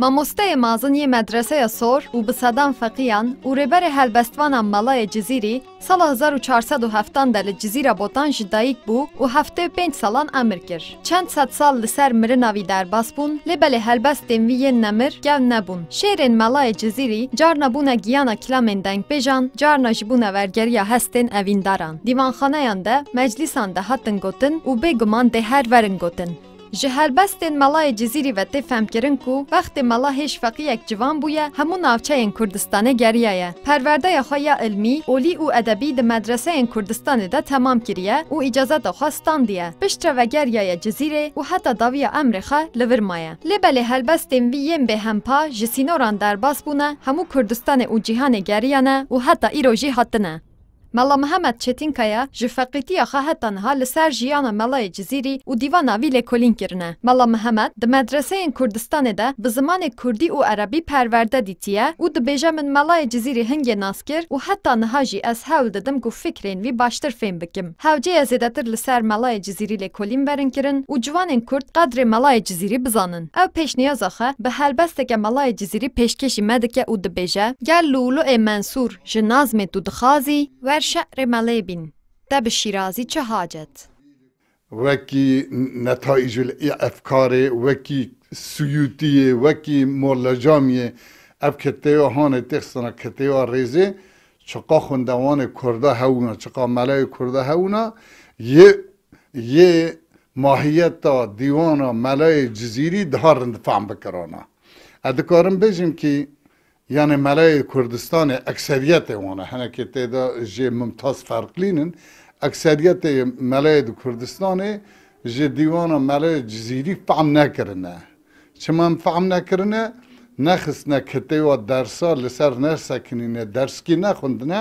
Мамостаи мазини мадрасая Сор Убсадан Фақиян ӯ ребари ҳалбаствана Малая Ҷизирӣ сала 1407 дали Ҷизира Ботан жи даик бу ӯ 75 салан амир кир. Чанд сад сал ли сар миринавӣ дарбас бун, лебали ҳалбастен вӣ ен намир гав набун. Шеърен Малая Ҷизирӣ ҷарна буна гияна киламен денгпêjan, ҷарна жи буна вергeriya hestên evîndaran. Диванханаyan de meclisan de hatin gotin û bêguman dê her verin gotin. جهل بستن ملاه جزیری و تفهم وقتی کو وقت فقی یک جوان بویا همون ناوچه این کردستان گریایه. پرورده خواهی علمی، اولی او ادبی در مدرسه این کردستان ده تمام کریه او اجازه دا دیه. پشت و گریای جزیره و حتی دوی امر خا لور میه. ویم به هم پا جسینوران در باس بونه همون کردستان او جهان گریانه و حتی ایروجی نه. Mela Mihemed Çetinkaya ji feqîtiya xehe tenha li ser jiyana melayê Cizîrî û dîvana wî lêkolîn kirine. Mela Mihemed di medreseyên Kurdistanê de bi zimanê Kurdî û Erebî perwerde dîtiye û dibêje min melayê Cizîrî hingê naskir û heta niha jî ez hewl didim ku fikrên wî baştir fêm bikim. Hewceyê zêdetir li ser melayê Cizîrî lêkolîn berên kirin û ciwanên Kurd qedrê melayê Cizîrî bizanin. Ew pêşniyaza xwe bi helbesteke melayê Cizîrî pêşkêşî me dike û dibêje gel Lulu Mensûr ji nazmê tu dixazî wer در شهر ملیبین ده به شیرازی چه حاجت؟ وکی نتایج افکار وکی سیوتی، وکی مولجامیه اب کتی و هان تخصنا کتی و ریزه چقا خوندوان کرده هونا چقا ملای کرده هونا یه یه ماهیت دیوان ملای جزیری دارند فهم بکرانا ادکارم بجیم که یعنی ملای کردستان اکثریت اونه هنه که تیدا جه ممتاز فرقلینن اکثریت ملای کردستان جه دیوان ملای جزیری فهم نکرنه چمان فهم نکرنه نخست نکته و درسا لسر نرسکنینه درس کی نخوندنه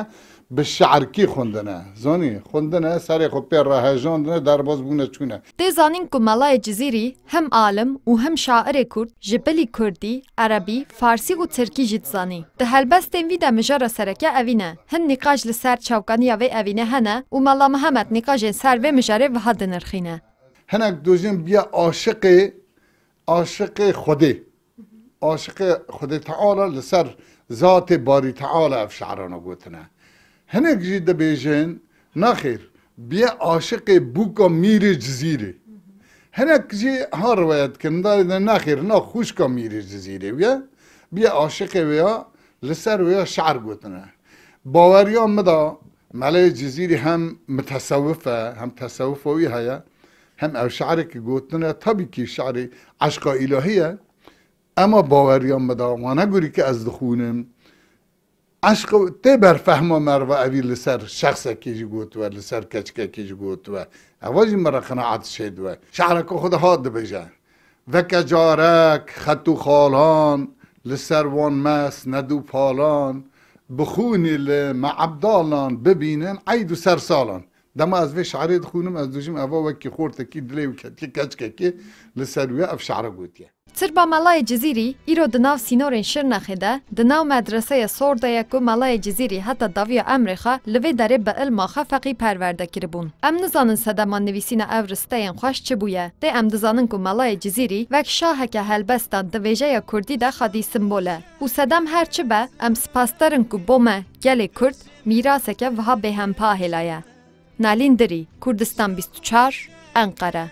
به شعرکی خوندنه زانی خوندنه سری خو پیر را در باز بونه چونه زانین که ملای جزیری هم عالم او هم شاعر کرد جبلی کردی، عربی، فارسی و ترکی جد زانی ده هلبستین وی ده مجار سرکه اوینه هن نقاش لسر چوکانی اوی اوینه هنه و ملا محمد نقاش سر و مجاره و حد نرخینه هنک دوزیم بیا عاشق عاشق خودی عاشق خودی تعالی لسر ذات باری تعالی اف شعرانو گوتنه hinek jî dibêjin naxêr biye aşiqê bûka mîrê cizîrê hinek jî har rivayet kirin darê de naxêr na xuşka mîrê cizîrê wê biye aşiqê wêya li ser wêya şeer gotine baweriya min da melê cizîrê hem mitesewwif e hem tesewwufa wî heye hem ev şeerekî gotine tabî kî şeerê eşqa îlahiye ema baweriya min da wana gurî ki ez dixwînim اشق تی برفهمه مرو اوی لسر شخص کیج گوت و لسر کچکه کیج گوت و اواجی مرا قناعت شد و شعر خود هاد بجن و کجارک خطو خالان لسر وان مس ندو پالان بخونی معبدالان ببینن عید و سالان دما از وی شعری دخونم از دوجم اوا وکی خورت کی دلی وکتی کچکه کی لسروی اف شعر گوتیه سربا ملای جزیری ایرو دناو سینورین شر نخیده دناو مدرسه سورده یکو ملای جزیری حتی داوی امرخه لوی داره به علم آخه فقی پرورده کربون. ام نزانن سدمان نویسین اورستین خوش چه بویه؟ ده ام نزانن که ملای جزیری وک شاه که هلبستان دویجه یا کردی ده خادی سمبوله. و سدم هرچه به ام سپاسترن که بومه گل کرد میراسه که وها به هم پاهلایه. نالین دەری کوردستان 24 ئەنقەرە